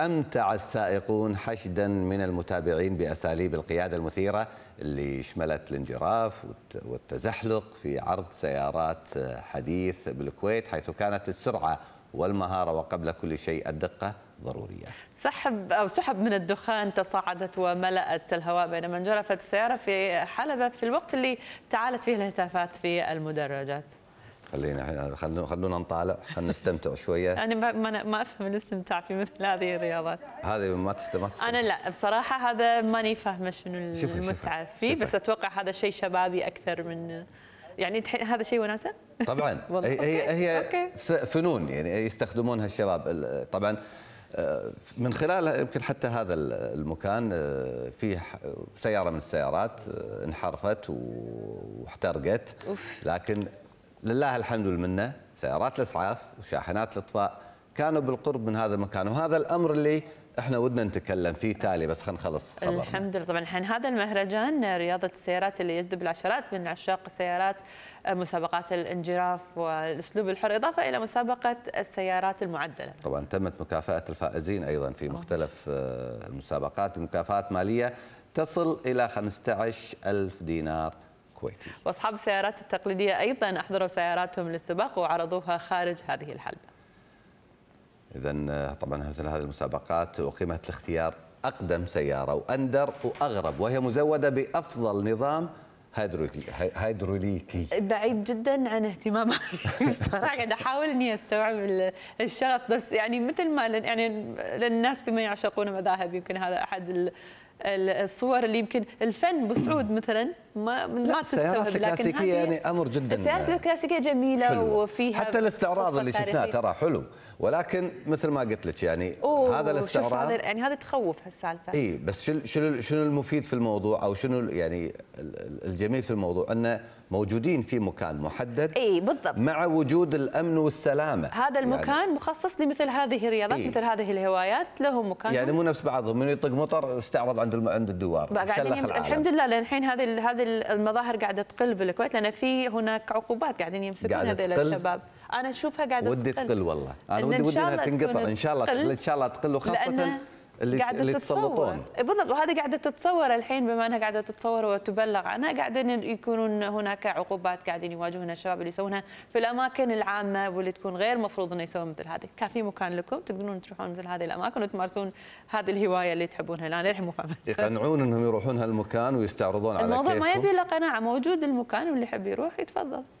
أمتع السائقون حشدا من المتابعين بأساليب القيادة المثيرة اللي شملت الانجراف والتزحلق في عرض سيارات حديث بالكويت حيث كانت السرعة والمهارة وقبل كل شيء الدقة ضرورية سحب أو سحب من الدخان تصاعدت وملأت الهواء بينما انجرفت السيارة في حلبة في الوقت اللي تعالت فيه الهتافات في المدرجات خلينا خلونا نطالع نستمتع شويه انا ما ما افهم الاستمتاع في مثل هذه الرياضات هذه ما تستمتع انا لا بصراحه هذا ماني فاهمه شنو المتعه فيه بس اتوقع هذا شيء شبابي اكثر من يعني هذا شيء وناسه طبعا هي هي, هي أوكي. فنون يعني يستخدمونها الشباب طبعا آه، من خلال يمكن حتى هذا المكان آه، في سياره من السيارات آه، انحرفت واحترقت لكن لله الحمد والمنه سيارات الاسعاف وشاحنات الاطفاء كانوا بالقرب من هذا المكان وهذا الامر اللي احنا ودنا نتكلم فيه تالي بس خلينا نخلص الحمد لله طبعا حين هذا المهرجان رياضه السيارات اللي يجذب العشرات من عشاق السيارات مسابقات الانجراف والاسلوب الحر اضافه الى مسابقه السيارات المعدله. طبعا تمت مكافاه الفائزين ايضا في مختلف آه، المسابقات بمكافآت ماليه تصل الى 15000 دينار الكويتي وأصحاب السيارات التقليدية أيضا أحضروا سياراتهم للسباق وعرضوها خارج هذه الحلبة إذا طبعا مثل هذه المسابقات أقيمت لاختيار أقدم سيارة وأندر وأغرب وهي مزودة بأفضل نظام هيدروليكي بعيد جدا عن اهتماماتي يعني صراحه قاعد احاول اني استوعب الشغف بس يعني مثل ما يعني للناس بما يعشقون مذاهب يمكن هذا احد الصور اللي يمكن الفن بسعود مثلا ما ما السيارات الكلاسيكيه يعني امر جدا السيارات الكلاسيكيه جميله حلوة. وفيها حتى الاستعراض اللي شفناه ترى حلو ولكن مثل ما قلت لك يعني هذا الاستعراض هذا يعني هذا تخوف هالسالفه اي بس شنو شنو المفيد في الموضوع او شنو يعني الجميل في الموضوع انه موجودين في مكان محدد اي بالضبط مع وجود الامن والسلامه هذا يعني المكان يعني مخصص لمثل هذه الرياضات إيه؟ مثل هذه الهوايات لهم مكان يعني مو نفس بعضهم من يطق مطر استعرض عند عند الدوار يعني الحمد لله للحين هذه هذه المظاهر قاعده تقل بالكويت لان في هناك عقوبات قاعدين يمسكون هذول الشباب انا اشوفها قاعده تقل ودي تقل والله انا ودي ودي انها تنقطع ان شاء الله ان شاء الله تقل وخاصه اللي قاعده اللي تتصور بالضبط وهذه قاعده تتصور الحين بما انها قاعده تتصور وتبلغ عنها قاعدين يكونون هناك عقوبات قاعدين يواجهونها الشباب اللي يسوونها في الاماكن العامه واللي تكون غير مفروض انه يسوون مثل هذه، كان في مكان لكم تقدرون تروحون مثل هذه الاماكن وتمارسون هذه الهوايه اللي تحبونها الان للحين مو فاهمه يقنعون انهم يروحون هالمكان ويستعرضون على الموضوع ما يبي الا قناعه موجود المكان واللي يحب يروح يتفضل